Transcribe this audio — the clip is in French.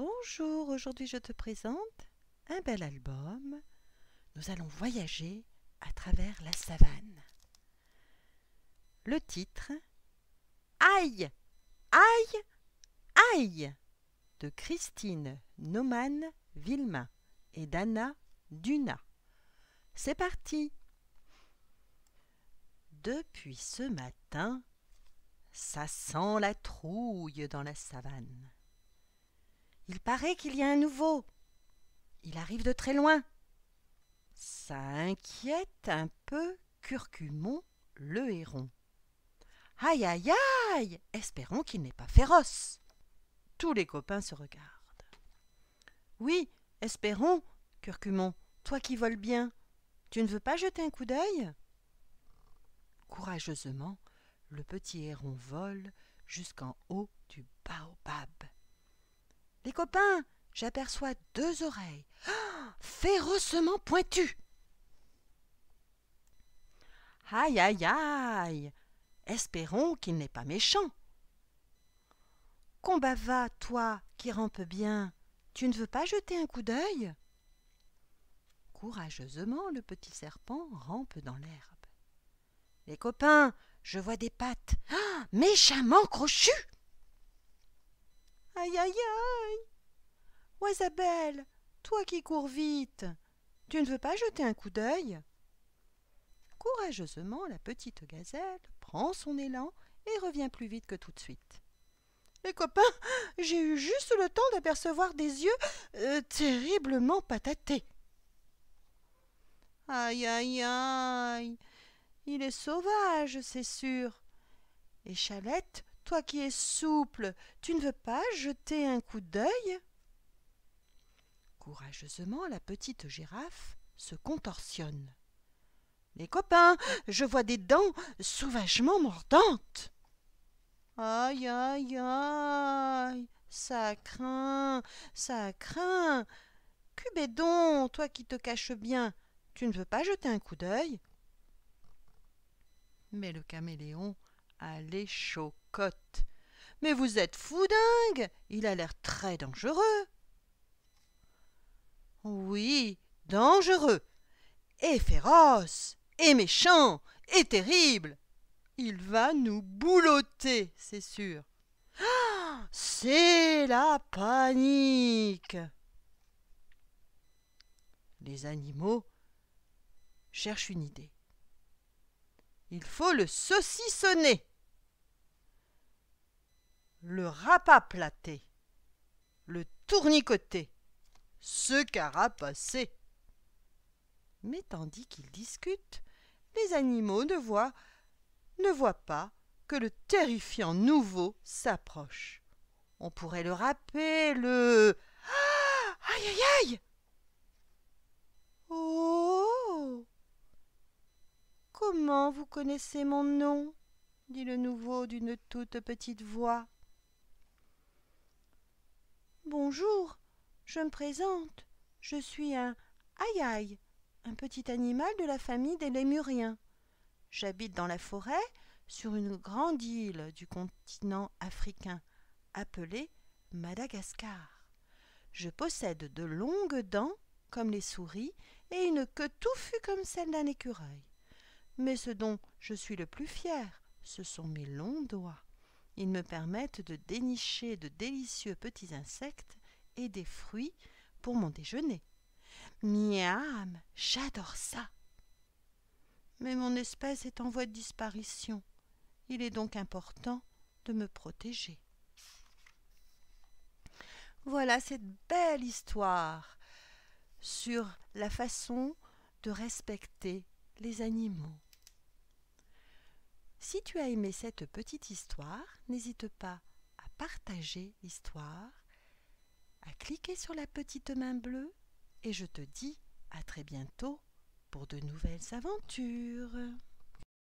Bonjour, aujourd'hui je te présente un bel album. Nous allons voyager à travers la savane. Le titre Aïe, aïe, aïe de Christine Noman Vilma et d'Anna Duna. C'est parti Depuis ce matin, ça sent la trouille dans la savane. Il paraît qu'il y a un nouveau. Il arrive de très loin. Ça inquiète un peu Curcumon le héron. Aïe aïe aïe Espérons qu'il n'est pas féroce. Tous les copains se regardent. Oui, espérons, Curcumon, toi qui voles bien, tu ne veux pas jeter un coup d'œil Courageusement, le petit héron vole jusqu'en haut du baobab. Les copains, j'aperçois deux oreilles, ah, férocement pointues. Aïe, aïe, aïe. Espérons qu'il n'est pas méchant. Combat va, toi, qui rampe bien, tu ne veux pas jeter un coup d'œil Courageusement, le petit serpent rampe dans l'herbe. Les copains, je vois des pattes, ah, méchamment crochues Aïe aïe aïe Oisabelle, toi qui cours vite, tu ne veux pas jeter un coup d'œil Courageusement, la petite gazelle prend son élan et revient plus vite que tout de suite. Les copains, j'ai eu juste le temps d'apercevoir des yeux euh, terriblement patatés. Aïe aïe aïe Il est sauvage, c'est sûr. Et Chalette toi qui es souple, tu ne veux pas jeter un coup d'œil Courageusement, la petite girafe se contorsionne. Les copains, je vois des dents sauvagement mordantes. Aïe, aïe, aïe, ça craint, ça craint. Cubédon, toi qui te caches bien, tu ne veux pas jeter un coup d'œil Mais le caméléon à l'échocotte. Mais vous êtes fou dingue Il a l'air très dangereux. Oui, dangereux, et féroce, et méchant, et terrible. Il va nous boulotter, c'est sûr. Ah, c'est la panique. Les animaux cherchent une idée. Il faut le saucissonner le rapaplaté, le tournicoté, ce carapacé. Mais tandis qu'ils discutent, les animaux ne voient, ne voient pas que le terrifiant nouveau s'approche. On pourrait le rappeler, le. Ah, aïe aïe aïe Oh Comment vous connaissez mon nom dit le nouveau d'une toute petite voix. Bonjour, je me présente. Je suis un aïaï, un petit animal de la famille des lémuriens. J'habite dans la forêt, sur une grande île du continent africain, appelée Madagascar. Je possède de longues dents, comme les souris, et une queue touffue comme celle d'un écureuil. Mais ce dont je suis le plus fier, ce sont mes longs doigts. Ils me permettent de dénicher de délicieux petits insectes et des fruits pour mon déjeuner. Miam, j'adore ça. Mais mon espèce est en voie de disparition. Il est donc important de me protéger. Voilà cette belle histoire sur la façon de respecter les animaux. Si tu as aimé cette petite histoire, n'hésite pas à partager l'histoire, à cliquer sur la petite main bleue et je te dis à très bientôt pour de nouvelles aventures.